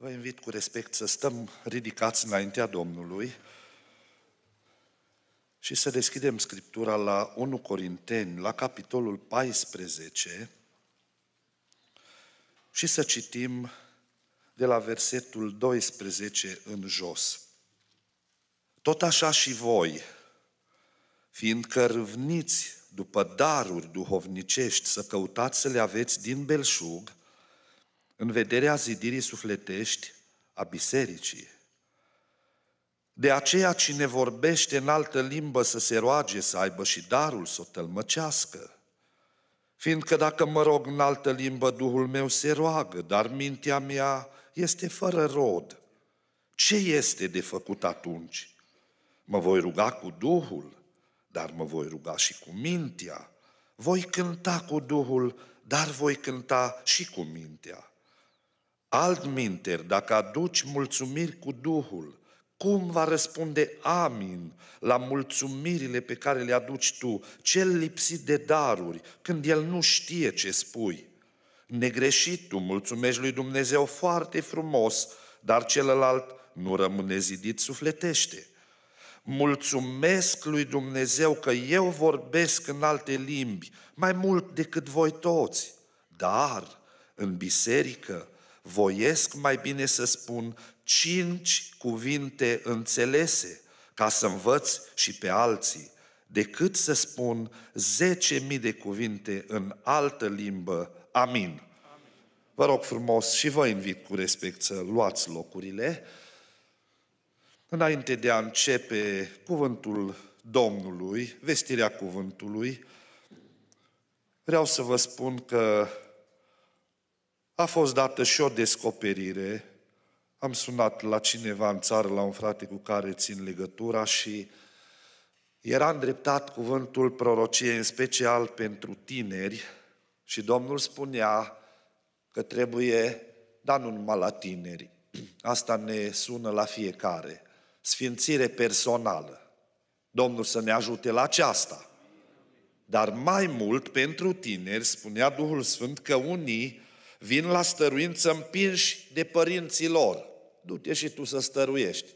Vă invit cu respect să stăm ridicați înaintea Domnului și să deschidem Scriptura la 1 Corinteni, la capitolul 14 și să citim de la versetul 12 în jos. Tot așa și voi, fiindcă râvniți după daruri duhovnicești să căutați să le aveți din belșug, în vederea zidirii sufletești a bisericii. De aceea cine vorbește în altă limbă să se roage să aibă și darul să o tălmăcească. Fiindcă dacă mă rog în altă limbă, Duhul meu se roagă, dar mintea mea este fără rod. Ce este de făcut atunci? Mă voi ruga cu Duhul, dar mă voi ruga și cu mintea. Voi cânta cu Duhul, dar voi cânta și cu mintea. Altminteri, dacă aduci mulțumiri cu Duhul, cum va răspunde Amin la mulțumirile pe care le aduci tu, cel lipsit de daruri, când el nu știe ce spui? Negreșit, tu mulțumești lui Dumnezeu foarte frumos, dar celălalt nu rămâne zidit sufletește. Mulțumesc lui Dumnezeu că eu vorbesc în alte limbi mai mult decât voi toți, dar în biserică voiesc mai bine să spun cinci cuvinte înțelese ca să învăț și pe alții, decât să spun zece mii de cuvinte în altă limbă. Amin. Amin. Vă rog frumos și vă invit cu respect să luați locurile. Înainte de a începe cuvântul Domnului, vestirea cuvântului, vreau să vă spun că a fost dată și o descoperire. Am sunat la cineva în țară, la un frate cu care țin legătura și era îndreptat cuvântul prorocie, în special pentru tineri, și Domnul spunea că trebuie, dar nu numai la tineri, asta ne sună la fiecare, sfințire personală. Domnul să ne ajute la aceasta. Dar mai mult pentru tineri, spunea Duhul Sfânt că unii Vin la stăruință împinși de părinții lor. Du-te și tu să stăruiești.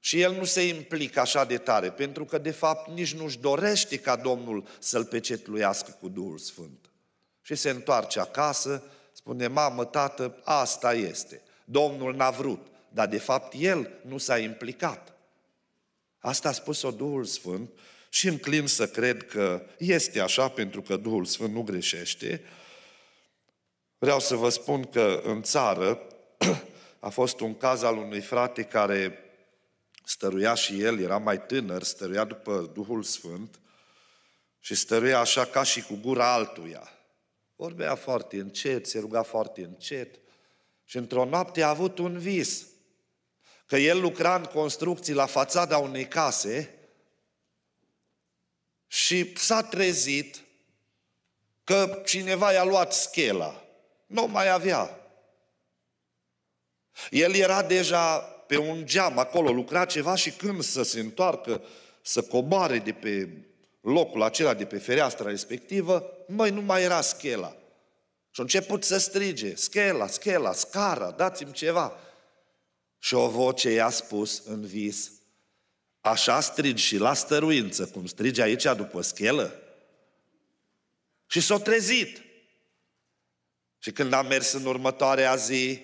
Și el nu se implică așa de tare, pentru că de fapt nici nu-și dorește ca Domnul să-l pecetluiască cu Duhul Sfânt. Și se întoarce acasă, spune, mamă, tată, asta este. Domnul n-a vrut, dar de fapt el nu s-a implicat. Asta a spus-o Duhul Sfânt și înclin să cred că este așa, pentru că Duhul Sfânt nu greșește, Vreau să vă spun că în țară a fost un caz al unui frate care stăruia și el, era mai tânăr, stăruia după Duhul Sfânt și stăruia așa ca și cu gura altuia. Vorbea foarte încet, se ruga foarte încet și într-o noapte a avut un vis că el lucra în construcții la fațada unei case și s-a trezit că cineva i-a luat schela nu mai avea. El era deja pe un geam, acolo lucra ceva și când să se întoarcă, să coboare de pe locul acela, de pe fereastra respectivă, mai nu mai era schela. Și a început să strige, schela, schela, scara, dați-mi ceva. Și o voce i-a spus în vis, așa strigi și la stăruință, cum strige aici după schelă. Și s-a trezit. Și când am mers în următoarea zi,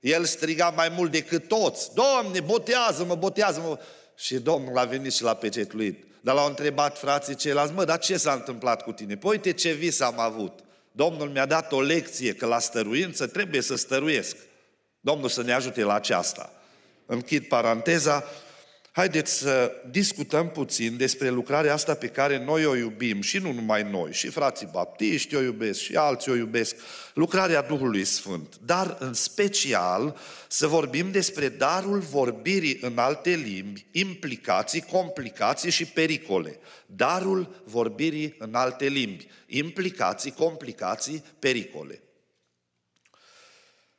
el striga mai mult decât toți, Domne, botează-mă, botează-mă! Și Domnul a venit și l-a pecetluit. Dar l-au întrebat frații ceilalți, mă, dar ce s-a întâmplat cu tine? Păi uite ce vis am avut. Domnul mi-a dat o lecție că la stăruință trebuie să stăruiesc. Domnul să ne ajute la aceasta. Închid paranteza, Haideți să discutăm puțin despre lucrarea asta pe care noi o iubim și nu numai noi, și frații baptiști o iubesc și alții o iubesc, lucrarea Duhului Sfânt. Dar în special să vorbim despre darul vorbirii în alte limbi, implicații, complicații și pericole. Darul vorbirii în alte limbi, implicații, complicații, pericole.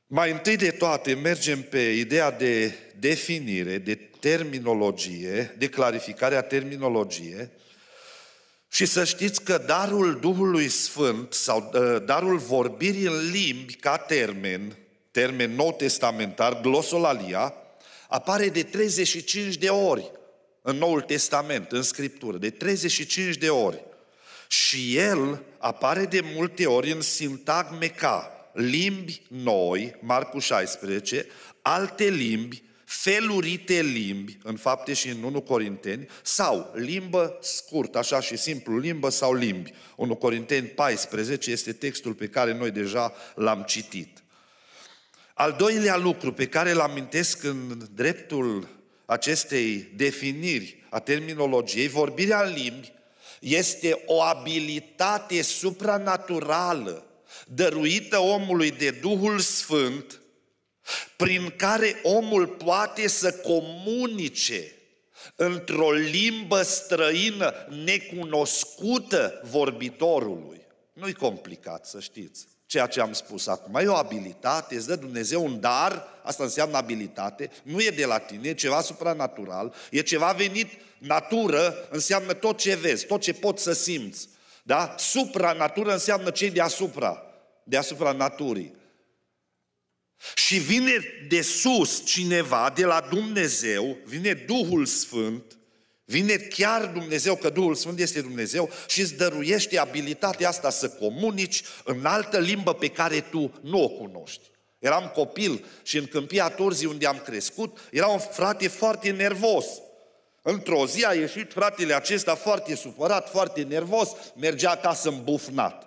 Mai întâi de toate mergem pe ideea de definire, de terminologie, de clarificarea terminologie, și să știți că darul Duhului Sfânt sau ă, darul vorbirii în limbi ca termen, termen nou testamentar, glosolalia, apare de 35 de ori în Noul Testament, în Scriptură, de 35 de ori. Și el apare de multe ori în sintagme ca limbi noi, Marcu 16, alte limbi, felurite limbi, în fapte și în 1 Corinteni, sau limbă scurtă, așa și simplu, limbă sau limbi. 1 Corinteni 14 este textul pe care noi deja l-am citit. Al doilea lucru pe care îl amintesc în dreptul acestei definiri a terminologiei, vorbirea în limbi este o abilitate supranaturală dăruită omului de Duhul Sfânt, prin care omul poate să comunice într-o limbă străină, necunoscută vorbitorului. Nu-i complicat, să știți. Ceea ce am spus acum e o abilitate, îți dă Dumnezeu un dar, asta înseamnă abilitate, nu e de la tine, e ceva supranatural, e ceva venit natură, înseamnă tot ce vezi, tot ce poți să simți. Da? Supranatură înseamnă cei deasupra, deasupra naturii. Și vine de sus cineva, de la Dumnezeu, vine Duhul Sfânt, vine chiar Dumnezeu, că Duhul Sfânt este Dumnezeu și îți dăruiește abilitatea asta să comunici în altă limbă pe care tu nu o cunoști. Eram copil și în câmpia Turzii unde am crescut, era un frate foarte nervos. Într-o zi a ieșit fratele acesta foarte supărat, foarte nervos, mergea acasă îmbufnat.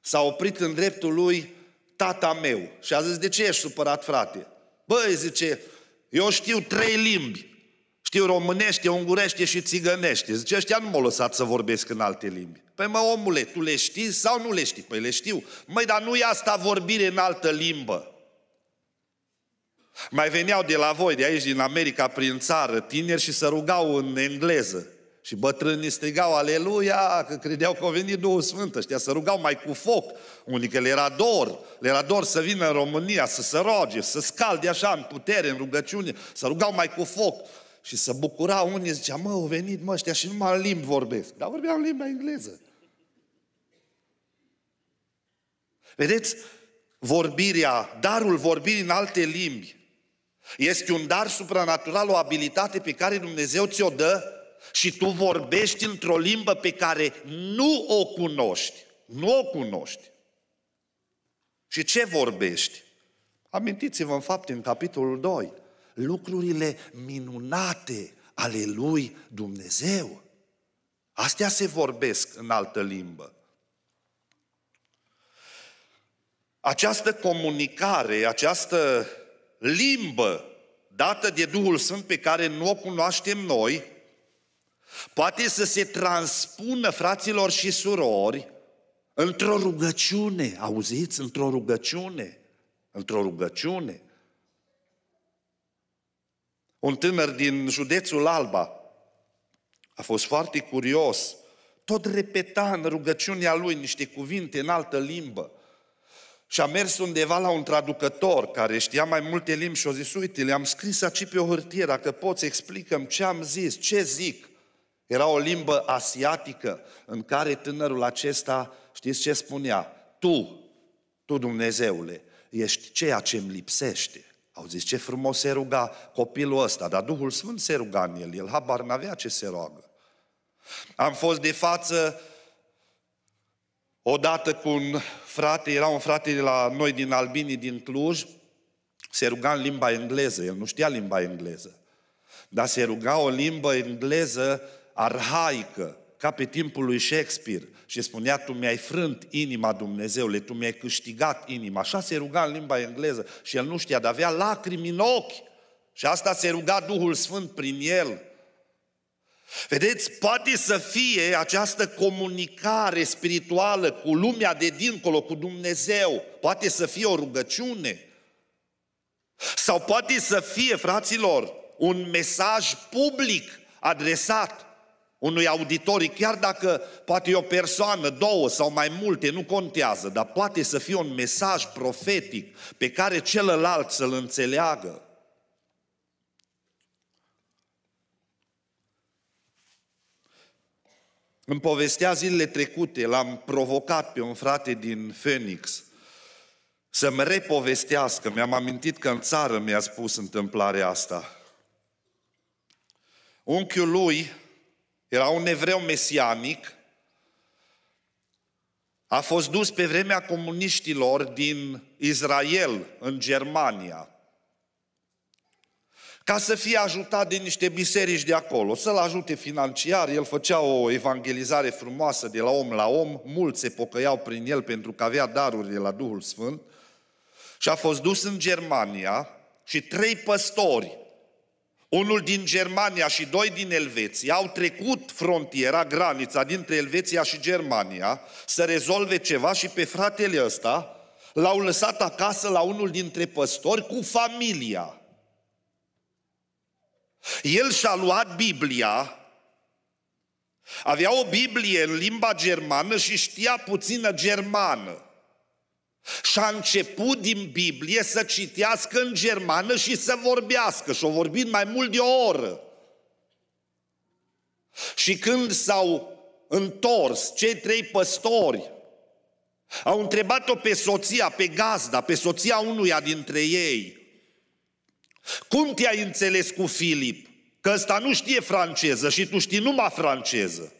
S-a oprit în dreptul lui tata meu. Și a zis, de ce ești supărat, frate? Băi, zice, eu știu trei limbi. Știu românește, ungurește și țigănește. Zice, ăștia nu m-au lăsat să vorbesc în alte limbi. Păi mă, omule, tu le știi sau nu le știi? Păi le știu. Măi, dar nu e asta vorbire în altă limbă. Mai veneau de la voi, de aici, din America, prin țară, tineri și se rugau în engleză. Și bătrânii strigau, aleluia, că credeau că a venit Duhul Sfânt, ăștia se rugau mai cu foc. Unii că le era dor, le era dor să vină în România, să se roage, să scalde așa în putere, în rugăciune, să rugau mai cu foc. Și să bucura unii, zicea, mă, au venit mă ăștia și numai în limbi vorbesc. Dar vorbeau în limba engleză. Vedeți, vorbirea, darul vorbirii în alte limbi, este un dar supranatural, o abilitate pe care Dumnezeu ți-o dă și tu vorbești într-o limbă pe care nu o cunoști. Nu o cunoști. Și ce vorbești? Amintiți-vă în fapt în capitolul 2, lucrurile minunate ale lui Dumnezeu. Astea se vorbesc în altă limbă. Această comunicare, această limbă dată de Duhul Sfânt pe care nu o cunoaștem noi, poate să se transpună fraților și surori într-o rugăciune, auziți? Într-o rugăciune, într-o rugăciune. Un tânăr din județul Alba a fost foarte curios, tot repeta în rugăciunea lui niște cuvinte în altă limbă. Și a mers undeva la un traducător care știa mai multe limbi și a zis, uite, le-am scris aici pe o hârtie, dacă poți, explicăm ce am zis, ce zic. Era o limbă asiatică în care tânărul acesta, știți ce spunea? Tu, tu Dumnezeule, ești ceea ce îmi lipsește. Au zis ce frumos se ruga copilul ăsta, dar Duhul Sfânt se ruga în el, el habar n-avea ce se roagă. Am fost de față odată cu un frate, era un frate de la noi din Albini, din Cluj, se ruga în limba engleză, el nu știa limba engleză, dar se ruga o limbă engleză arhaică, ca pe timpul lui Shakespeare și spunea, tu mi-ai frânt inima Dumnezeule, tu mi-ai câștigat inima. Așa se ruga în limba engleză și el nu știa, dar avea lacrimi în ochi. Și asta se ruga Duhul Sfânt prin el. Vedeți, poate să fie această comunicare spirituală cu lumea de dincolo, cu Dumnezeu, poate să fie o rugăciune. Sau poate să fie, fraților, un mesaj public adresat unui auditor. chiar dacă poate e o persoană, două sau mai multe, nu contează, dar poate să fie un mesaj profetic pe care celălalt să-l înțeleagă. Îmi povestea zilele trecute, l-am provocat pe un frate din Phoenix să-mi repovestească. Mi-am amintit că în țară mi-a spus întâmplarea asta. Unchiul lui era un evreu mesianic, a fost dus pe vremea comuniștilor din Israel, în Germania, ca să fie ajutat de niște biserici de acolo, să-l ajute financiar, el făcea o evangelizare frumoasă de la om la om, mulți se pocăiau prin el pentru că avea de la Duhul Sfânt, și a fost dus în Germania și trei păstori unul din Germania și doi din Elveția au trecut frontiera, granița dintre Elveția și Germania să rezolve ceva și pe fratele ăsta l-au lăsat acasă la unul dintre păstori cu familia. El și-a luat Biblia, avea o Biblie în limba germană și știa puțină germană. Și a început din Biblie să citească în germană și să vorbească. Și-o vorbit mai mult de o oră. Și când s-au întors cei trei păstori, au întrebat-o pe soția, pe gazda, pe soția unuia dintre ei. Cum te-ai înțeles cu Filip? Că ăsta nu știe franceză și tu știi numai franceză.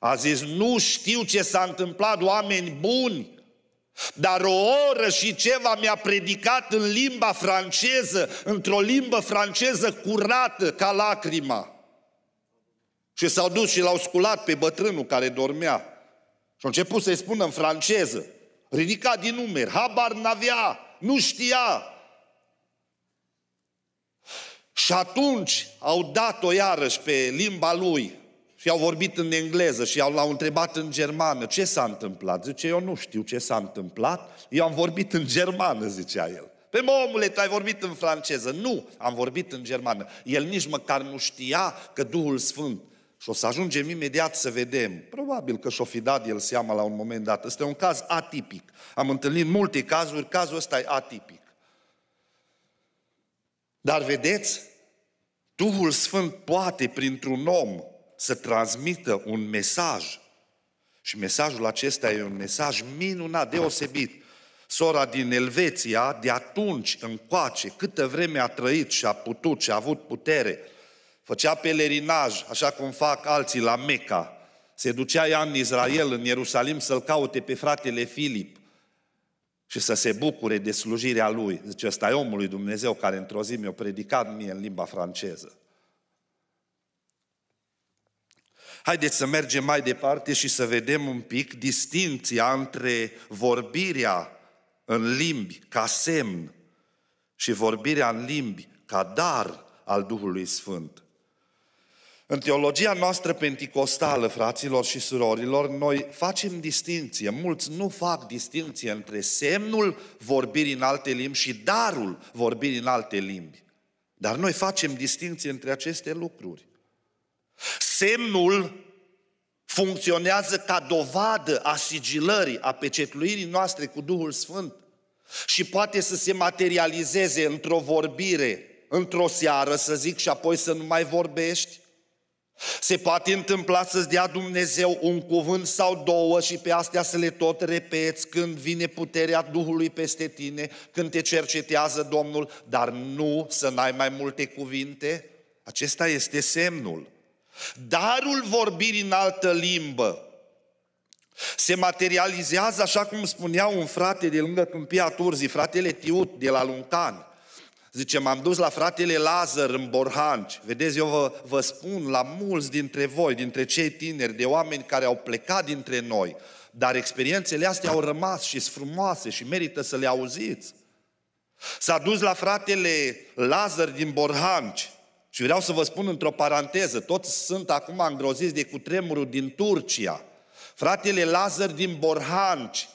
A zis, nu știu ce s-a întâmplat, oameni buni, dar o oră și ceva mi-a predicat în limba franceză, într-o limbă franceză curată ca lacrima. Și s-au dus și l-au sculat pe bătrânul care dormea. Și au început să-i spună în franceză. Ridica din numeri, habar n-avea, nu știa. Și atunci au dat-o iarăși pe limba lui, și au vorbit în engleză și l-au întrebat în germană ce s-a întâmplat. Zice, eu nu știu ce s-a întâmplat, eu am vorbit în germană, zicea el. Pe păi mă, omule, tu ai vorbit în franceză. Nu, am vorbit în germană. El nici măcar nu știa că Duhul Sfânt și o să ajungem imediat să vedem. Probabil că și-o fi dat el seama la un moment dat. Este un caz atipic. Am întâlnit multe cazuri, cazul ăsta e atipic. Dar vedeți, Duhul Sfânt poate printr-un om să transmită un mesaj. Și mesajul acesta e un mesaj minunat, deosebit. Sora din Elveția, de atunci încoace, câtă vreme a trăit și a putut și a avut putere, făcea pelerinaj, așa cum fac alții la Meca, se ducea ea în Israel, în Ierusalim, să-l caute pe fratele Filip și să se bucure de slujirea lui. Zice, ăsta e omul lui Dumnezeu care într-o zi mi-a predicat mie în limba franceză. Haideți să mergem mai departe și să vedem un pic distinția între vorbirea în limbi ca semn și vorbirea în limbi ca dar al Duhului Sfânt. În teologia noastră pentecostală, fraților și surorilor, noi facem distinție, mulți nu fac distinție între semnul vorbirii în alte limbi și darul vorbirii în alte limbi. Dar noi facem distinție între aceste lucruri. Semnul funcționează ca dovadă a sigilării, a pecetluirii noastre cu Duhul Sfânt și poate să se materializeze într-o vorbire, într-o seară, să zic, și apoi să nu mai vorbești. Se poate întâmpla să-ți dea Dumnezeu un cuvânt sau două și pe astea să le tot repeți când vine puterea Duhului peste tine, când te cercetează Domnul, dar nu să n-ai mai multe cuvinte. Acesta este semnul. Darul vorbirii în altă limbă se materializează așa cum spunea un frate de lângă Câmpia Turzii, fratele Tiut de la Luntan. Zice, m-am dus la fratele Lazar în Borhanci. Vedeți, eu vă, vă spun la mulți dintre voi, dintre cei tineri, de oameni care au plecat dintre noi, dar experiențele astea au rămas și sunt frumoase și merită să le auziți. S-a dus la fratele Lazar din Borhanci și vreau să vă spun într-o paranteză, toți sunt acum îngroziți de cutremurul din Turcia. Fratele Lazar din Borhanci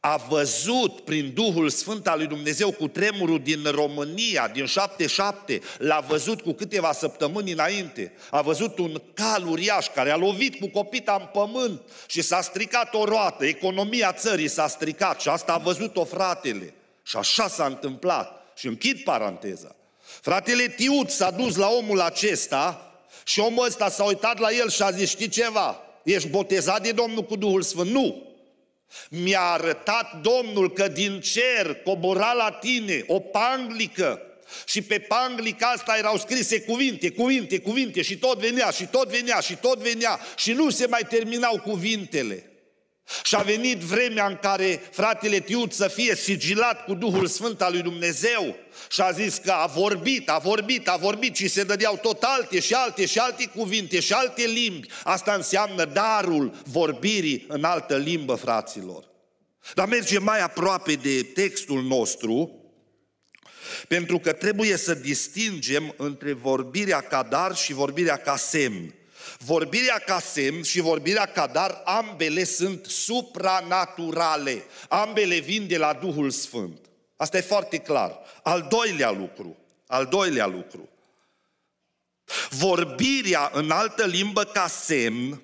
a văzut prin Duhul Sfânt al lui Dumnezeu cu tremurul din România, din 77, l-a văzut cu câteva săptămâni înainte. A văzut un cal uriaș care a lovit cu copita în pământ și s-a stricat o roată, economia țării s-a stricat și asta a văzut-o fratele. Și așa s-a întâmplat. Și închid paranteza. Fratele Tiut s-a dus la omul acesta și omul ăsta s-a uitat la el și a zis, știi ceva, ești botezat de Domnul cu Duhul Sfânt? Nu! Mi-a arătat Domnul că din cer cobora la tine o panglică și pe panglica asta erau scrise cuvinte, cuvinte, cuvinte și tot venea, și tot venea, și tot venea și nu se mai terminau cuvintele. Și a venit vremea în care fratele Tiut să fie sigilat cu Duhul Sfânt al lui Dumnezeu și a zis că a vorbit, a vorbit, a vorbit și se dădeau tot alte și alte și alte cuvinte și alte limbi. Asta înseamnă darul vorbirii în altă limbă, fraților. Dar merge mai aproape de textul nostru, pentru că trebuie să distingem între vorbirea ca dar și vorbirea ca semn. Vorbirea ca sem și vorbirea ca dar, ambele sunt supranaturale. Ambele vin de la Duhul Sfânt. Asta e foarte clar. Al doilea lucru, al doilea lucru. Vorbirea în altă limbă ca semn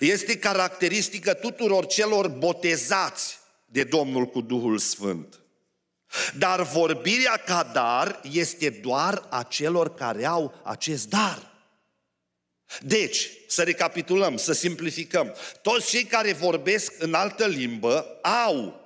este caracteristică tuturor celor botezați de Domnul cu Duhul Sfânt. Dar vorbirea ca dar este doar a celor care au acest dar. Deci, să recapitulăm, să simplificăm. Toți cei care vorbesc în altă limbă au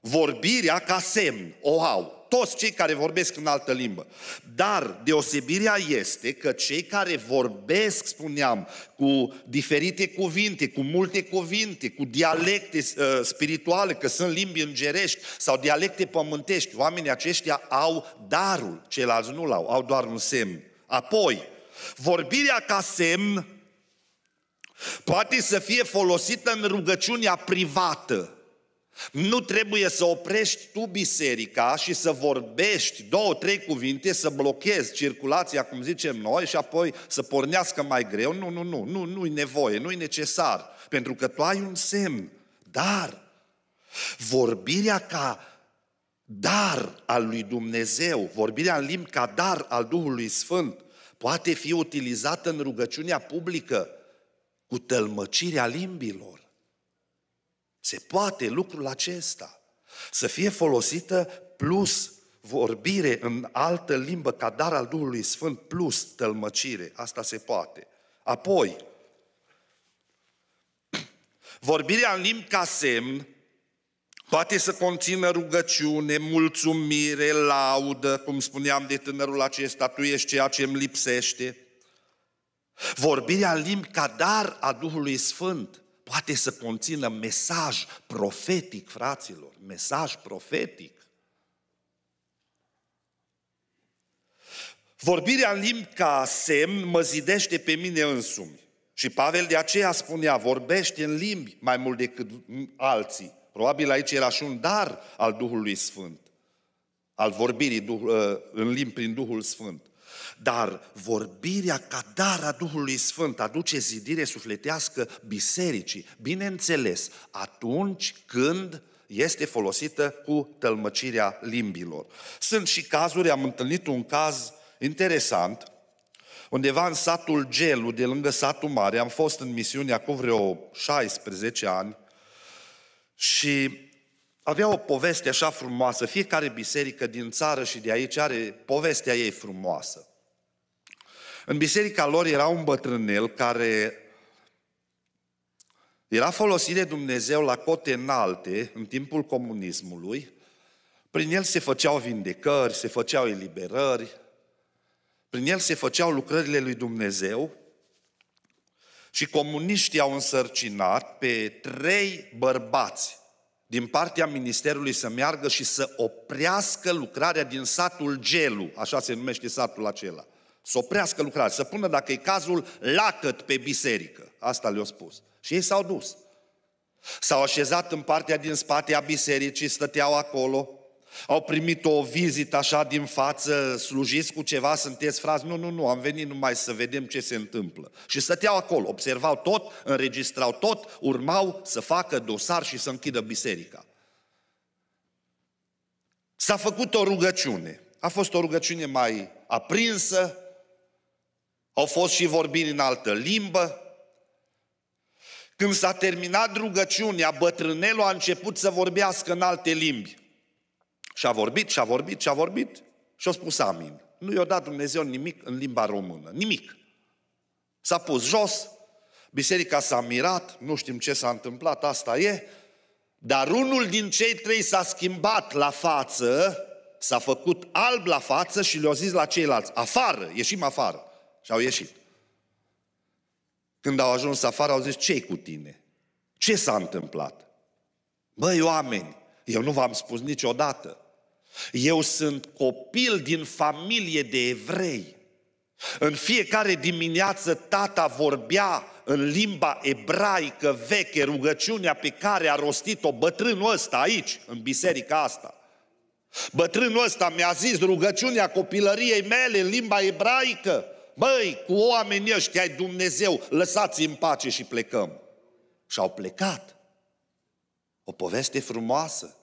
vorbirea ca semn, o au. Toți cei care vorbesc în altă limbă. Dar deosebirea este că cei care vorbesc, spuneam, cu diferite cuvinte, cu multe cuvinte, cu dialecte uh, spirituale, că sunt limbi îngerești sau dialecte pământești, oamenii aceștia au darul, ceilalți nu l-au, au doar un semn. Apoi, Vorbirea ca semn poate să fie folosită în rugăciunea privată. Nu trebuie să oprești tu biserica și să vorbești două, trei cuvinte, să blochezi circulația, cum zicem noi, și apoi să pornească mai greu. Nu, nu, nu, nu, nu-i nevoie, nu-i necesar, pentru că tu ai un semn. Dar vorbirea ca dar al lui Dumnezeu, vorbirea în limbi ca dar al Duhului Sfânt, poate fi utilizată în rugăciunea publică cu tălmăcirea limbilor. Se poate lucrul acesta să fie folosită plus vorbire în altă limbă ca dar al Duhului Sfânt plus tălmăcire. Asta se poate. Apoi, vorbirea în limbi ca semn Poate să conțină rugăciune, mulțumire, laudă, cum spuneam de tânărul acesta, tu ești ceea ce îmi lipsește. Vorbirea în limbi ca dar a Duhului Sfânt poate să conțină mesaj profetic, fraților, mesaj profetic. Vorbirea în limbi ca semn mă zidește pe mine însumi. Și Pavel de aceea spunea, vorbește în limbi mai mult decât alții Probabil aici era și un dar al Duhului Sfânt, al vorbirii ă, în limbi prin Duhul Sfânt. Dar vorbirea ca dar a Duhului Sfânt aduce zidire sufletească bisericii, bineînțeles, atunci când este folosită cu tălmăcirea limbilor. Sunt și cazuri, am întâlnit un caz interesant, undeva în satul Gelu, de lângă satul Mare, am fost în misiune acum vreo 16 ani, și avea o poveste așa frumoasă. Fiecare biserică din țară și de aici are povestea ei frumoasă. În biserica lor era un bătrânel care era folosit de Dumnezeu la cote înalte în timpul comunismului. Prin el se făceau vindecări, se făceau eliberări, prin el se făceau lucrările lui Dumnezeu și comuniștii au însărcinat pe trei bărbați din partea Ministerului să meargă și să oprească lucrarea din satul Gelu, așa se numește satul acela. Să oprească lucrarea, să pună, dacă e cazul, lacăt pe biserică. Asta le-au spus. Și ei s-au dus. S-au așezat în partea din spate a bisericii, stăteau acolo, au primit o vizită așa din față, slujiți cu ceva, sunteți frați? Nu, nu, nu, am venit numai să vedem ce se întâmplă. Și stăteau acolo, observau tot, înregistrau tot, urmau să facă dosar și să închidă biserica. S-a făcut o rugăciune. A fost o rugăciune mai aprinsă, au fost și vorbiri în altă limbă. Când s-a terminat rugăciunea, bătrânelul a început să vorbească în alte limbi. Și a vorbit, și a vorbit, și a vorbit și a spus amin. Nu i-a dat Dumnezeu nimic în limba română, nimic. S-a pus jos, biserica s-a mirat, nu știm ce s-a întâmplat, asta e, dar unul din cei trei s-a schimbat la față, s-a făcut alb la față și le-a zis la ceilalți, afară, ieșim afară. Și au ieșit. Când au ajuns afară, au zis, ce cu tine? Ce s-a întâmplat? Băi, oameni, eu nu v-am spus niciodată. Eu sunt copil din familie de evrei. În fiecare dimineață tata vorbea în limba ebraică veche rugăciunea pe care a rostit-o bătrânul ăsta aici, în biserica asta. Bătrânul ăsta mi-a zis rugăciunea copilăriei mele în limba ebraică. Băi, cu oamenii ăștia ai Dumnezeu, lăsați în pace și plecăm. Și au plecat. O poveste frumoasă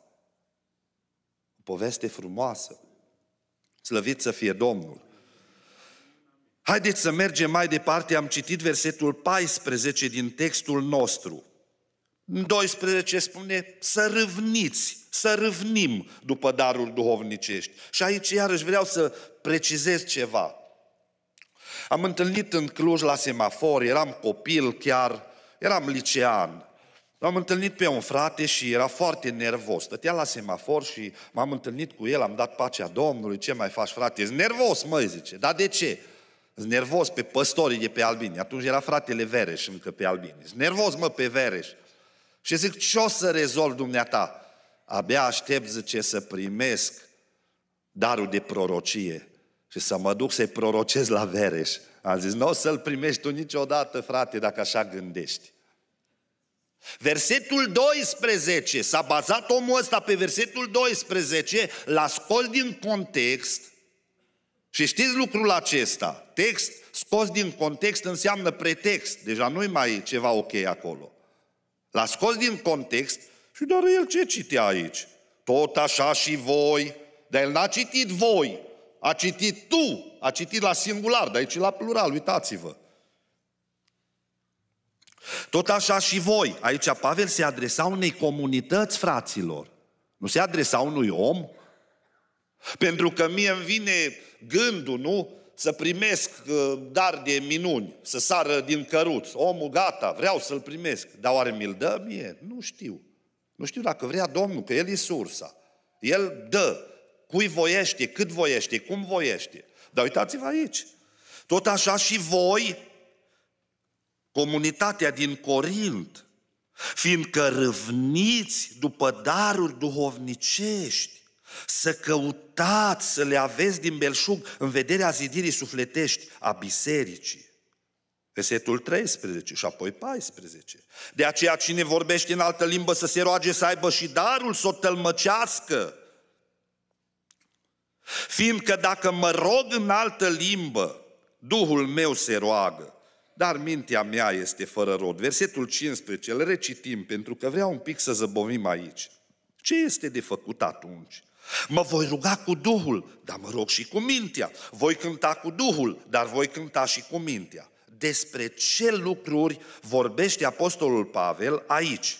poveste frumoasă. Slăvit să fie Domnul! Haideți să mergem mai departe, am citit versetul 14 din textul nostru. În 12 spune să râvniți, să râvnim după darul duhovnicești. Și aici iarăși vreau să precizez ceva. Am întâlnit în Cluj la semafor, eram copil chiar, eram licean. L-am întâlnit pe un frate și era foarte nervos. Stătea la semafor și m-am întâlnit cu el, am dat pacea Domnului, ce mai faci frate? Ești nervos, măi, zice. Dar de ce? Ești nervos pe păstorii de pe Albini. Atunci era fratele Vereș încă pe Albini. Ești nervos, mă, pe Vereș. Și zic, ce o să rezolv dumneata? Abia aștept, zice, să primesc darul de prorocie și să mă duc să-i prorocez la Vereș. Am zis, nu o să-l primești tu niciodată, frate, dacă așa gândești. Versetul 12, s-a bazat omul ăsta pe versetul 12, l-a scos din context și știți lucrul acesta, text scos din context înseamnă pretext, deja nu-i mai ceva ok acolo. L-a scos din context și doar el ce citea aici? Tot așa și voi, dar el n-a citit voi, a citit tu, a citit la singular, dar aici la plural, uitați-vă. Tot așa și voi. Aici Pavel se adresa unei comunități, fraților. Nu se adresa unui om. Pentru că mie îmi vine gândul, nu? Să primesc uh, dar de minuni, să sară din căruț. Omul gata, vreau să-l primesc. Dar oare mi-l dă mie? Nu știu. Nu știu dacă vrea Domnul, că El e sursa. El dă cui voiește, cât voiește, cum voiește. Dar uitați-vă aici. Tot așa și voi comunitatea din Corint, fiindcă răvniți după daruri duhovnicești, să căutați să le aveți din belșug în vederea zidirii sufletești a bisericii. Versetul 13 și apoi 14. De aceea cine vorbește în altă limbă să se roage să aibă și darul să o tălmăcească. Fiindcă dacă mă rog în altă limbă, Duhul meu se roagă, dar mintea mea este fără rod. Versetul 15, îl recitim pentru că vreau un pic să zăbovim aici. Ce este de făcut atunci? Mă voi ruga cu Duhul, dar mă rog și cu mintea. Voi cânta cu Duhul, dar voi cânta și cu mintea. Despre ce lucruri vorbește Apostolul Pavel aici?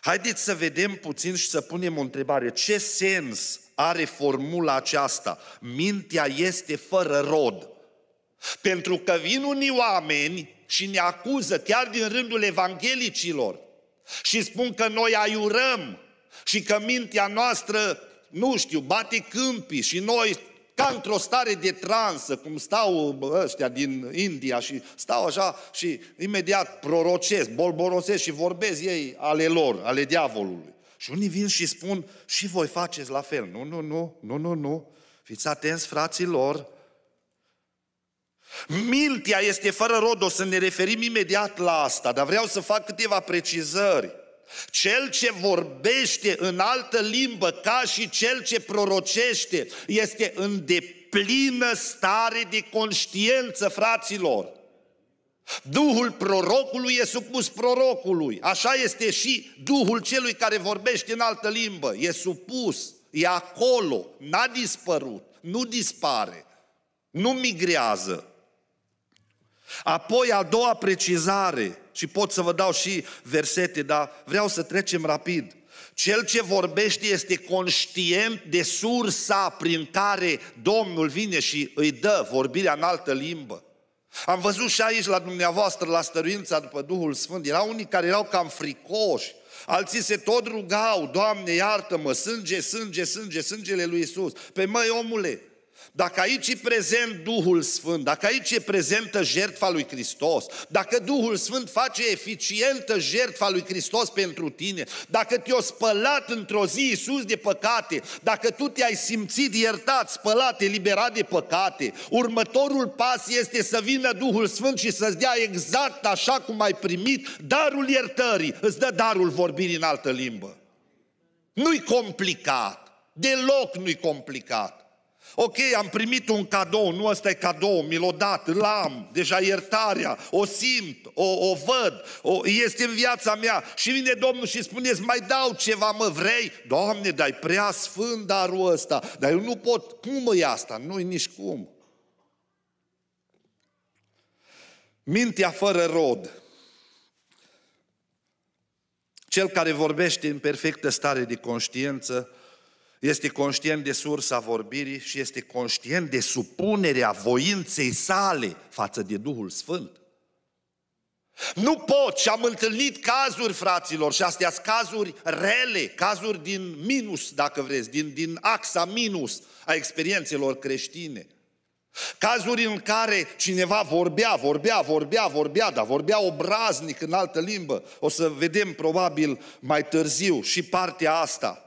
Haideți să vedem puțin și să punem o întrebare. Ce sens are formula aceasta? Mintea este fără rod. Pentru că vin unii oameni și ne acuză, chiar din rândul evanghelicilor, și spun că noi aiurăm și că mintea noastră, nu știu, bate câmpii și noi ca într-o stare de transă, cum stau ăștia din India și stau așa și imediat prorocesc, bolborosesc și vorbesc ei ale lor, ale diavolului. Și unii vin și spun, și voi faceți la fel. Nu, nu, nu, nu, nu, nu. Fiți atenți, fraților, Miltia este fără rod, o să ne referim imediat la asta, dar vreau să fac câteva precizări. Cel ce vorbește în altă limbă, ca și cel ce prorocește, este în deplină stare de conștiență, fraților. Duhul prorocului e supus prorocului. Așa este și Duhul celui care vorbește în altă limbă. E supus, e acolo, n-a dispărut, nu dispare, nu migrează. Apoi a doua precizare, și pot să vă dau și versete, dar vreau să trecem rapid. Cel ce vorbește este conștient de sursa prin care Domnul vine și îi dă vorbirea în altă limbă. Am văzut și aici la dumneavoastră, la stăruința după Duhul Sfânt, erau unii care erau cam fricoși, alții se tot rugau, Doamne iartă-mă, sânge, sânge, sânge, sângele lui Isus. Pe păi, măi omule, dacă aici e prezent Duhul Sfânt, dacă aici e prezentă jertfa lui Hristos, dacă Duhul Sfânt face eficientă jertfa lui Hristos pentru tine, dacă te o spălat într-o zi Iisus de păcate, dacă tu te-ai simțit iertat, spălat, eliberat de păcate, următorul pas este să vină Duhul Sfânt și să-ți dea exact așa cum ai primit darul iertării, îți dă darul vorbirii în altă limbă. Nu-i complicat, deloc nu-i complicat. Ok, am primit un cadou, nu ăsta e cadou, mi l-o dat, l-am, deja iertarea, o simt, o, o văd, o, este în viața mea. Și vine Domnul și spune, mai dau ceva, mă vrei? Doamne, dai prea sfânt darul ăsta, dar eu nu pot, cum e asta? Nu-i nici cum. Mintea fără rod. Cel care vorbește în perfectă stare de conștiință este conștient de sursa vorbirii și este conștient de supunerea voinței sale față de Duhul Sfânt. Nu pot și am întâlnit cazuri, fraților, și astea sunt cazuri rele, cazuri din minus, dacă vreți, din, din axa minus a experiențelor creștine. Cazuri în care cineva vorbea, vorbea, vorbea, vorbea, dar vorbea obraznic în altă limbă. O să vedem probabil mai târziu și partea asta –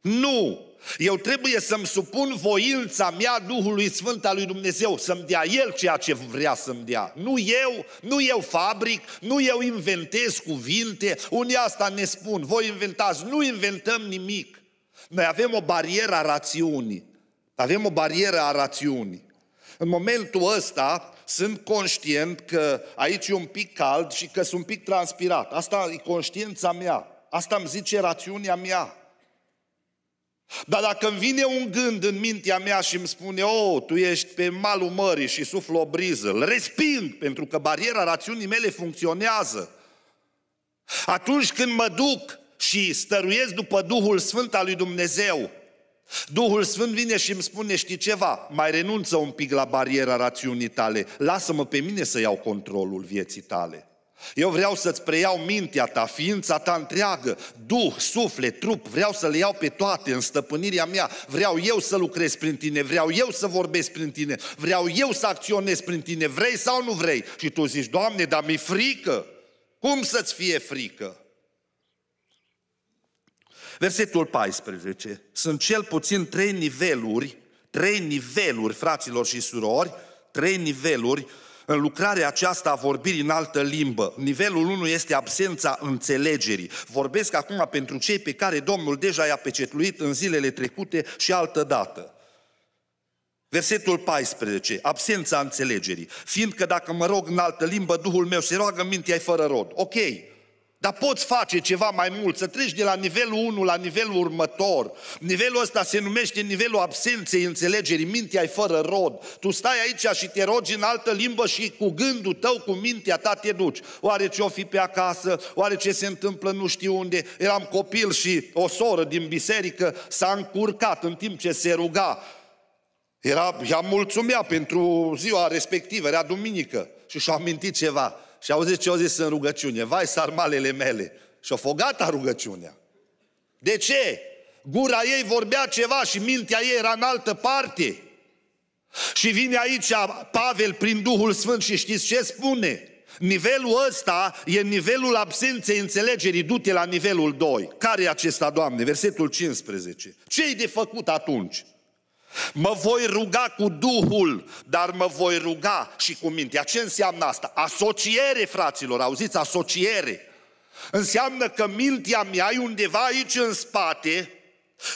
nu! Eu trebuie să-mi supun voința mea Duhului Sfânt al lui Dumnezeu, să-mi dea El ceea ce vrea să-mi dea. Nu eu, nu eu fabric, nu eu inventez cuvinte, unii asta ne spun, voi inventați, nu inventăm nimic. Noi avem o barieră a rațiunii, avem o barieră a rațiunii. În momentul ăsta sunt conștient că aici e un pic cald și că sunt un pic transpirat. Asta e conștiința mea, asta îmi zice rațiunea mea. Dar dacă îmi vine un gând în mintea mea și îmi spune, oh, tu ești pe malul mării și suflu o briză, îl resping, pentru că bariera rațiunii mele funcționează. Atunci când mă duc și stăruiesc după Duhul Sfânt al lui Dumnezeu, Duhul Sfânt vine și îmi spune, știi ceva, mai renunță un pic la bariera rațiunii tale, lasă-mă pe mine să iau controlul vieții tale. Eu vreau să-ți preiau mintea ta, ființa ta întreagă, duh, suflet, trup, vreau să le iau pe toate în stăpânirea mea, vreau eu să lucrez prin tine, vreau eu să vorbesc prin tine, vreau eu să acționez prin tine, vrei sau nu vrei? Și tu zici, Doamne, dar mi-e frică. Cum să-ți fie frică? Versetul 14. Sunt cel puțin trei niveluri, trei niveluri, fraților și surori, trei niveluri în lucrarea aceasta a vorbirii în altă limbă. Nivelul 1 este absența înțelegerii. Vorbesc acum pentru cei pe care Domnul deja i-a pecetluit în zilele trecute și altă dată. Versetul 14, absența înțelegerii. Fiindcă dacă mă rog în altă limbă, Duhul meu se roagă în mintea fără rod. Ok, dar poți face ceva mai mult, să treci de la nivelul 1 la nivelul următor. Nivelul ăsta se numește nivelul absenței înțelegerii, mintea e fără rod. Tu stai aici și te rogi în altă limbă și cu gândul tău, cu mintea ta te duci. Oare ce o fi pe acasă, oare ce se întâmplă nu știu unde. Eram copil și o soră din biserică s-a încurcat în timp ce se ruga. Era, ea mulțumea pentru ziua respectivă, era duminică și și-a amintit ceva. Și auziți ce au zis în rugăciune? Vai, sarmalele mele! Și-o fogata rugăciunea. De ce? Gura ei vorbea ceva și mintea ei era în altă parte. Și vine aici Pavel prin Duhul Sfânt și știți ce spune? Nivelul ăsta e nivelul absenței înțelegerii, du-te la nivelul 2. Care e acesta, Doamne? Versetul 15. ce i de făcut atunci? Mă voi ruga cu Duhul, dar mă voi ruga și cu mintea. Ce înseamnă asta? Asociere, fraților, auziți? Asociere. Înseamnă că mintea mea e undeva aici în spate,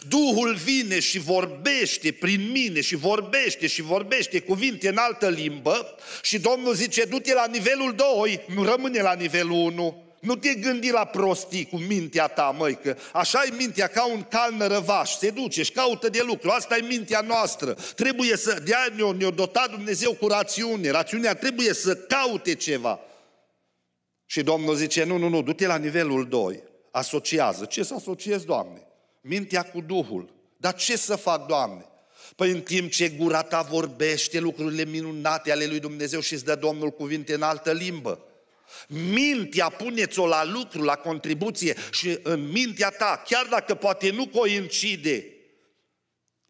Duhul vine și vorbește prin mine și vorbește și vorbește cuvinte în altă limbă și Domnul zice, du-te la nivelul 2, rămâne la nivelul 1. Nu te gândi la prostii cu mintea ta, măi, că așa e mintea ca un cal nărăvaș, se duce și caută de lucru. Asta e mintea noastră. Trebuie să dea, ne-o, ne dota Dumnezeu cu rațiune. Rațiunea trebuie să caute ceva. Și Domnul zice, nu, nu, nu, du-te la nivelul 2. Asociază. Ce să asociezi, Doamne? Mintea cu Duhul. Dar ce să fac, Doamne? Păi în timp ce gura ta vorbește lucrurile minunate ale lui Dumnezeu și îți dă Domnul cuvinte în altă limbă, Mintea puneți-o la lucru, la contribuție și în mintea ta, chiar dacă poate nu coincide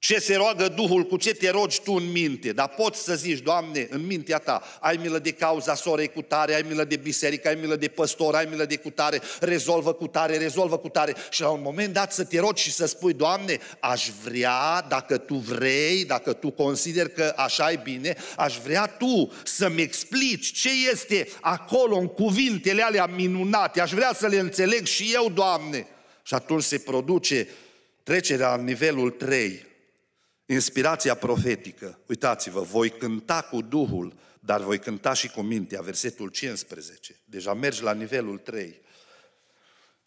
ce se roagă Duhul, cu ce te rogi tu în minte, dar poți să zici, Doamne, în mintea ta, ai milă de cauza sorei cu tare, ai milă de biserică, ai milă de păstor, ai milă de cutare, rezolvă cu tare, rezolvă cu tare. Și la un moment dat să te rogi și să spui, Doamne, aș vrea, dacă Tu vrei, dacă Tu consideri că așa e bine, aș vrea Tu să-mi explici ce este acolo în cuvintele alea minunate, aș vrea să le înțeleg și eu, Doamne. Și atunci se produce trecerea la nivelul 3, Inspirația profetică, uitați-vă, voi cânta cu Duhul, dar voi cânta și cu mintea, versetul 15. Deja mergi la nivelul 3.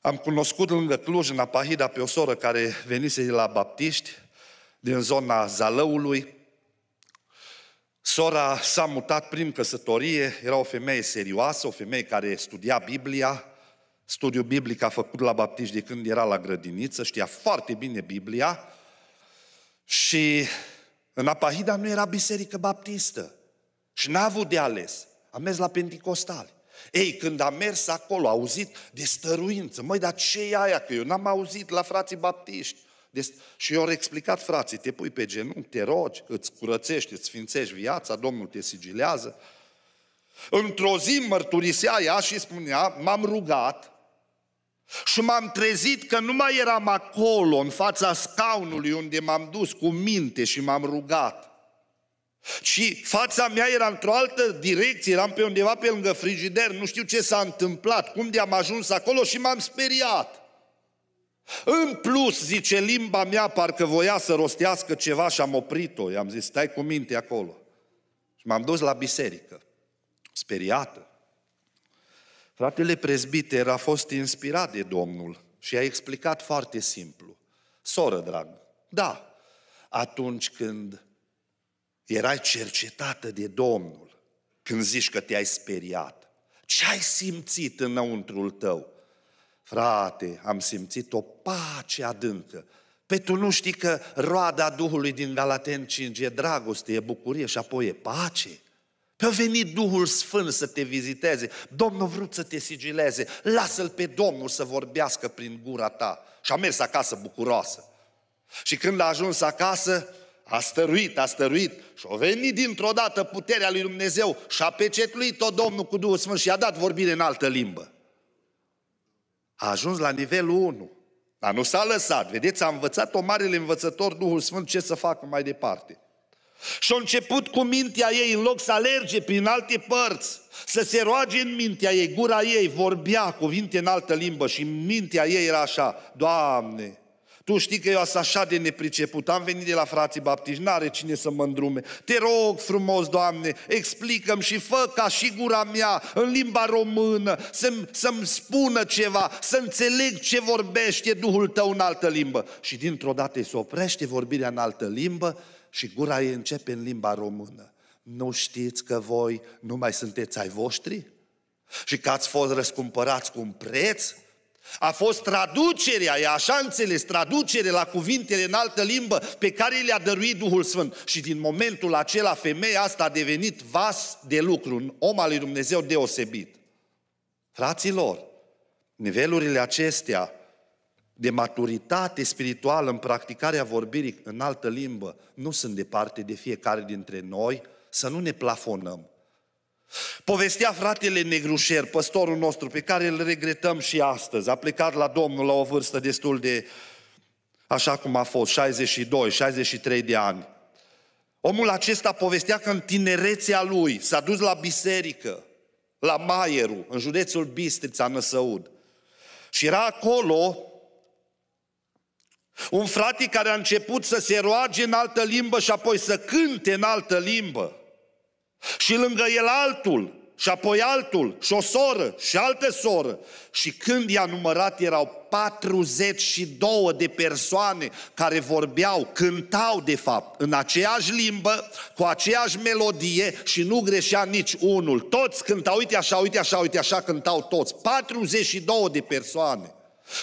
Am cunoscut lângă Cluj, în Apahida, pe o soră care venise la baptiști, din zona Zalăului. Sora s-a mutat prin căsătorie, era o femeie serioasă, o femeie care studia Biblia, studiu biblic a făcut la baptiști de când era la grădiniță, știa foarte bine Biblia, și în Apahida nu era biserică baptistă. Și n-a avut de ales. A mers la Pentecostal. Ei, când a mers acolo, a auzit de stăruință. Măi, dar ce e aia? Că eu n-am auzit la frații baptiști. Deci, și i au explicat, frații, te pui pe genunchi, te rogi, îți curățești, îți sfințești viața, Domnul te sigilează. Într-o zi mărturisea ea și spunea, m-am rugat și m-am trezit că nu mai eram acolo, în fața scaunului unde m-am dus cu minte și m-am rugat. Și fața mea era într-o altă direcție, eram pe undeva pe lângă frigider, nu știu ce s-a întâmplat, cum de am ajuns acolo și m-am speriat. În plus, zice, limba mea parcă voia să rostească ceva și am oprit-o. I-am zis, stai cu minte acolo. Și m-am dus la biserică, speriată. Fratele prezbiter a fost inspirat de Domnul și a explicat foarte simplu. Soră, drag, da, atunci când erai cercetată de Domnul, când zici că te-ai speriat, ce ai simțit înăuntrul tău? Frate, am simțit o pace adâncă. Pe tu nu știi că roada Duhului din Galaten 5 e dragoste, e bucurie și apoi e pace? Pe-a venit Duhul Sfânt să te viziteze. Domnul vrut să te sigileze. Lasă-L pe Domnul să vorbească prin gura ta. Și a mers acasă bucuroasă. Și când a ajuns acasă, a stăruit, a stăruit și a venit dintr-o dată puterea lui Dumnezeu și a pecetluit-o Domnul cu Duhul Sfânt și a dat vorbire în altă limbă. A ajuns la nivelul 1. Dar nu s-a lăsat. Vedeți, a învățat-o marele învățător Duhul Sfânt ce să facă mai departe. Și au început cu mintea ei, în loc să alerge prin alte părți, să se roage în mintea ei, gura ei vorbea cuvinte în altă limbă și mintea ei era așa, Doamne, tu știi că eu sunt așa de nepriceput, am venit de la frații baptiști, n-are cine să mă îndrume. Te rog frumos, Doamne, explicăm și fă ca și gura mea în limba română să-mi, să spună ceva, să înțeleg ce vorbește Duhul Tău în altă limbă. Și dintr-o dată se oprește vorbirea în altă limbă și gura ei începe în limba română. Nu știți că voi nu mai sunteți ai voștri? Și că ați fost răscumpărați cu un preț? A fost traducerea, e așa înțeles, traducere la cuvintele în altă limbă pe care le-a dăruit Duhul Sfânt. Și din momentul acela femeia asta a devenit vas de lucru, un om al lui Dumnezeu deosebit. Fraților, nivelurile acestea de maturitate spirituală în practicarea vorbirii în altă limbă nu sunt departe de fiecare dintre noi, să nu ne plafonăm. Povestea fratele Negrușer, păstorul nostru, pe care îl regretăm și astăzi, a plecat la Domnul la o vârstă destul de, așa cum a fost, 62-63 de ani. Omul acesta povestea că în tinerețea lui s-a dus la biserică, la Maieru, în județul Bistrița, Năsăud. Și era acolo un frate care a început să se roage în altă limbă și apoi să cânte în altă limbă. Și lângă el altul, și apoi altul, și o soră, și altă soră. Și când i-a numărat erau 42 de persoane care vorbeau, cântau de fapt, în aceeași limbă, cu aceeași melodie și nu greșea nici unul. Toți cântau, uite așa, uite așa, uite așa, cântau toți. 42 de persoane.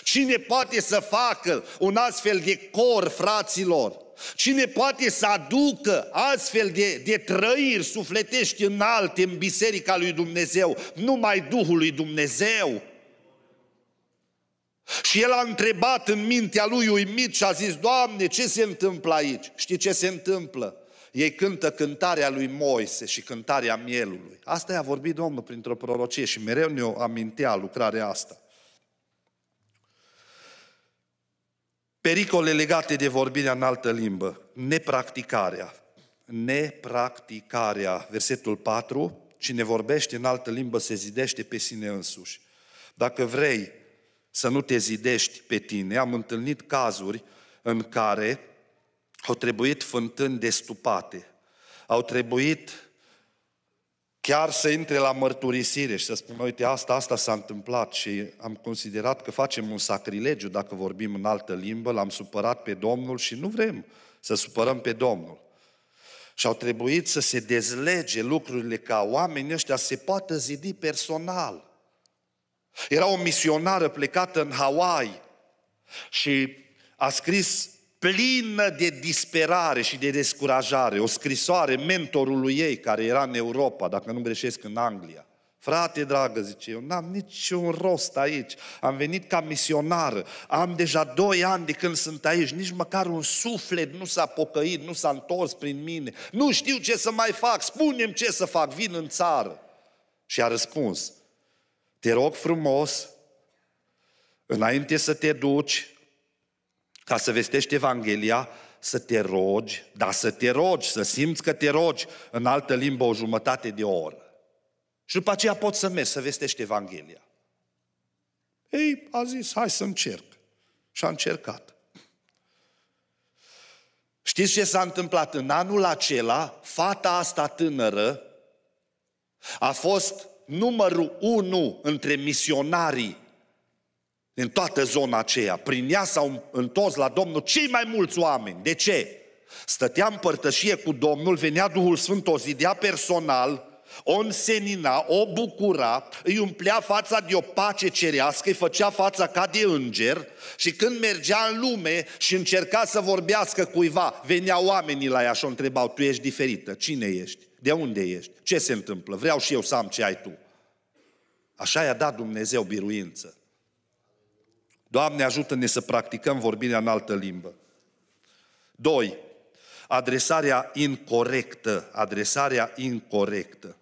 Cine poate să facă un astfel de cor, fraților? Cine poate să aducă astfel de, de trăiri sufletești înalte în biserica lui Dumnezeu, numai Duhul lui Dumnezeu? Și el a întrebat în mintea lui uimit și a zis, Doamne, ce se întâmplă aici? Știi ce se întâmplă? Ei cântă cântarea lui Moise și cântarea mielului. Asta i-a vorbit Domnul printr-o prorocie și mereu ne-o amintea lucrarea asta. Pericole legate de vorbirea în altă limbă, nepracticarea. Nepracticarea, versetul 4, cine vorbește în altă limbă se zidește pe sine însuși. Dacă vrei să nu te zidești pe tine, am întâlnit cazuri în care au trebuit fântâni destupate, au trebuit chiar să intre la mărturisire și să spună, uite, asta, asta s-a întâmplat și am considerat că facem un sacrilegiu dacă vorbim în altă limbă, l-am supărat pe Domnul și nu vrem să supărăm pe Domnul. Și au trebuit să se dezlege lucrurile ca oamenii ăștia se poată zidi personal. Era o misionară plecată în Hawaii și a scris plină de disperare și de descurajare, o scrisoare mentorului ei care era în Europa, dacă nu greșesc, în Anglia. Frate dragă, zice, eu n-am niciun rost aici, am venit ca misionar am deja doi ani de când sunt aici, nici măcar un suflet nu s-a pocăit, nu s-a întors prin mine, nu știu ce să mai fac, spune ce să fac, vin în țară. Și a răspuns, te rog frumos, înainte să te duci, ca să vestești Evanghelia, să te rogi, dar să te rogi, să simți că te rogi în altă limbă o jumătate de oră. Și după aceea poți să mergi să vestești Evanghelia. Ei, a zis, hai să încerc. Și a încercat. Știți ce s-a întâmplat? În anul acela, fata asta tânără a fost numărul unu între misionarii din toată zona aceea. Prin ea s-au întors la Domnul cei mai mulți oameni. De ce? Stătea în părtășie cu Domnul, venea Duhul Sfânt, o zidea personal, o însenina, o bucura, îi umplea fața de o pace cerească, îi făcea fața ca de înger și când mergea în lume și încerca să vorbească cuiva, veneau oamenii la ea și o întrebau, tu ești diferită, cine ești, de unde ești, ce se întâmplă, vreau și eu să am ce ai tu. Așa i-a dat Dumnezeu biruință. Doamne, ajută-ne să practicăm vorbirea în altă limbă. 2. Adresarea incorrectă. Adresarea incorrectă.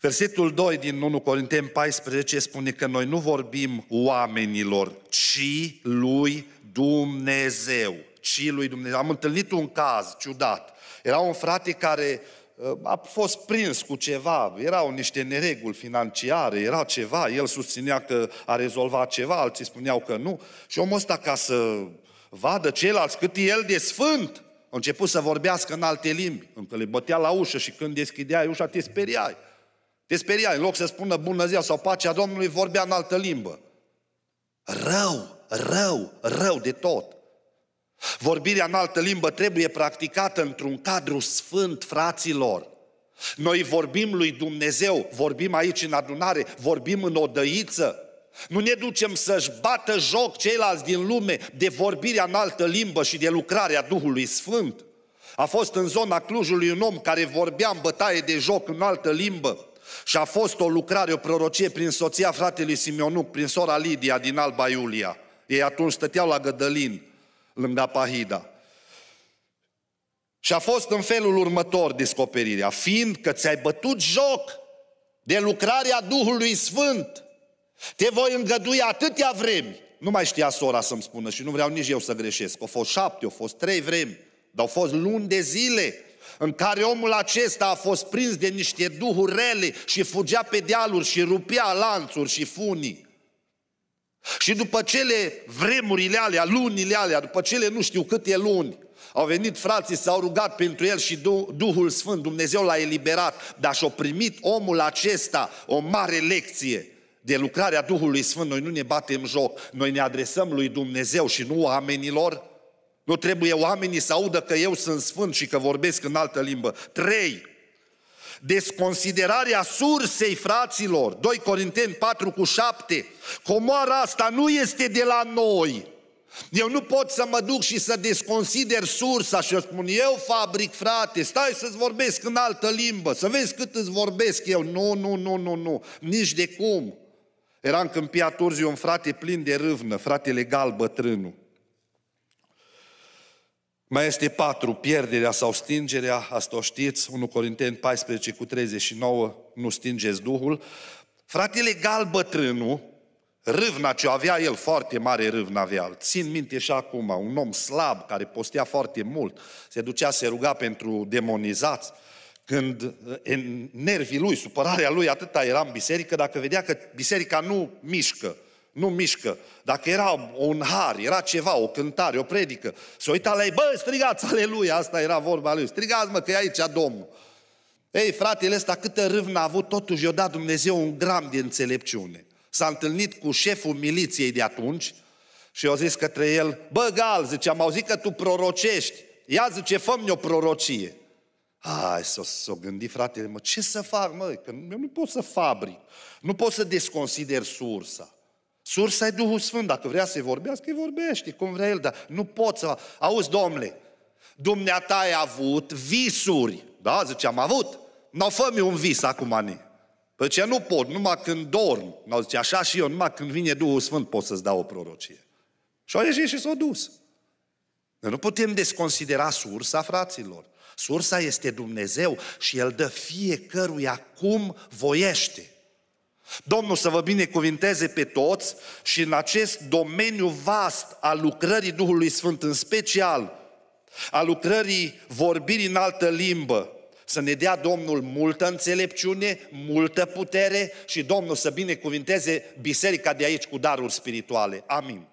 Versetul 2 din 1 Corinteni 14 spune că noi nu vorbim oamenilor, ci lui Dumnezeu. Ci lui Dumnezeu. Am întâlnit un caz ciudat. Era un frate care Ă, a fost prins cu ceva, erau niște nereguli financiare, era ceva, el susținea că a rezolvat ceva, alții spuneau că nu. Și omul ăsta, ca să vadă ceilalți cât e el de sfânt, a început să vorbească în alte limbi, încă le bătea la ușă și când deschideai ușa, te speriai. Te speriai, în loc să spună bună ziua sau pacea Domnului, vorbea în altă limbă. Rău, rău, rău de tot. Vorbirea în altă limbă trebuie practicată într-un cadru sfânt, fraților. Noi vorbim lui Dumnezeu, vorbim aici în adunare, vorbim în odăiță. Nu ne ducem să-și bată joc ceilalți din lume de vorbirea în altă limbă și de lucrarea Duhului Sfânt. A fost în zona Clujului un om care vorbea în bătaie de joc în altă limbă și a fost o lucrare, o prorocie prin soția fratelui Simeonuc, prin sora Lidia din Alba Iulia. Ei atunci stăteau la Gădălin lângă Pahida. Și a fost în felul următor descoperirea, fiindcă ți-ai bătut joc de lucrarea Duhului Sfânt, te voi îngădui atâtea vremi. Nu mai știa sora să-mi spună și nu vreau nici eu să greșesc. Au fost șapte, au fost trei vremi, dar au fost luni de zile în care omul acesta a fost prins de niște duhuri rele și fugea pe dealuri și rupea lanțuri și funii. Și după cele vremurile alea, lunile alea, după cele nu știu câte luni, au venit frații, s-au rugat pentru el și Duhul Sfânt, Dumnezeu l-a eliberat, dar și-a primit omul acesta o mare lecție de lucrarea Duhului Sfânt. Noi nu ne batem joc, noi ne adresăm lui Dumnezeu și nu oamenilor. Nu trebuie oamenii să audă că eu sunt sfânt și că vorbesc în altă limbă. Trei, desconsiderarea sursei fraților, 2 Corinteni 4 cu 7, comoara asta nu este de la noi. Eu nu pot să mă duc și să desconsider sursa și eu spun, eu fabric, frate, stai să-ți vorbesc în altă limbă, să vezi cât îți vorbesc eu. Nu, nu, nu, nu, nu, nici de cum. Era în câmpia Turziu un frate plin de râvnă, fratele Gal bătrânul. Mai este patru, pierderea sau stingerea, asta o știți, 1 Corinteni 14 cu 39, nu stingeți Duhul. Fratele Gal bătrânul, râvna ce avea el, foarte mare râvna avea, țin minte și acum, un om slab care postea foarte mult, se ducea, se ruga pentru demonizați, când în nervii lui, supărarea lui atâta era în biserică, dacă vedea că biserica nu mișcă, nu mișcă. Dacă era un har, era ceva, o cântare, o predică, se uita la ei, bă, strigați aleluia, asta era vorba lui, strigați mă că e aici Domnul. Ei, fratele ăsta, câtă râvnă a avut, totuși i-a dat Dumnezeu un gram de înțelepciune. S-a întâlnit cu șeful miliției de atunci și i-a zis către el, bă, Gal, zice, am auzit că tu prorocești, ia zice, fă o prorocie. Hai, s-o, s-o gândi fratele, mă, ce să fac, mă, că eu nu pot să fabric, nu pot să desconsider sursa. Sursa e Duhul Sfânt. Dacă vrea să-i vorbească, îi vorbește, cum vrea el, dar nu pot să... Auzi, domnule, dumneata ai avut visuri. Da, zice, am avut. Nu fă un vis acum, ani. Păi ce nu pot, numai când dorm. Nu zice, așa și eu, numai când vine Duhul Sfânt pot să-ți dau o prorocie. Și au ieșit și s-au dus. Noi nu putem desconsidera sursa, fraților. Sursa este Dumnezeu și El dă fiecăruia cum voiește. Domnul să vă binecuvinteze pe toți și în acest domeniu vast al lucrării Duhului Sfânt, în special a lucrării vorbirii în altă limbă, să ne dea Domnul multă înțelepciune, multă putere și Domnul să binecuvinteze biserica de aici cu daruri spirituale. Amin.